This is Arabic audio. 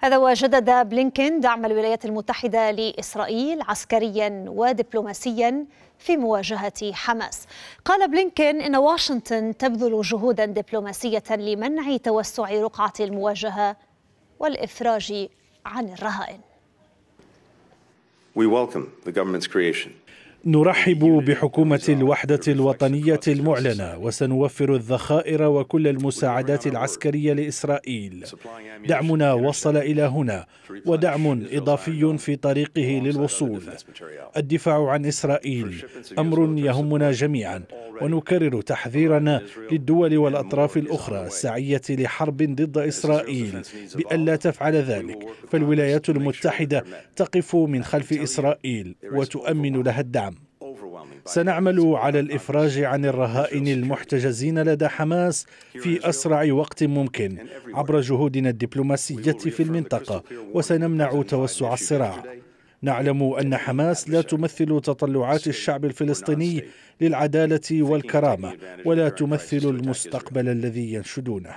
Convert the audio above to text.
هذا وجدد بلينكين دعم الولايات المتحدة لإسرائيل عسكريا ودبلوماسيا في مواجهة حماس قال بلينكين إن واشنطن تبذل جهودا دبلوماسية لمنع توسع رقعة المواجهة والإفراج عن الرهائن We welcome the government's creation نرحب بحكومة الوحدة الوطنية المعلنة وسنوفر الذخائر وكل المساعدات العسكرية لإسرائيل دعمنا وصل إلى هنا ودعم إضافي في طريقه للوصول الدفاع عن إسرائيل أمر يهمنا جميعا ونكرر تحذيرنا للدول والأطراف الأخرى السعية لحرب ضد إسرائيل بأن لا تفعل ذلك فالولايات المتحدة تقف من خلف إسرائيل وتؤمن لها الدعم سنعمل على الإفراج عن الرهائن المحتجزين لدى حماس في أسرع وقت ممكن عبر جهودنا الدبلوماسية في المنطقة وسنمنع توسع الصراع نعلم ان حماس لا تمثل تطلعات الشعب الفلسطيني للعداله والكرامه ولا تمثل المستقبل الذي ينشدونه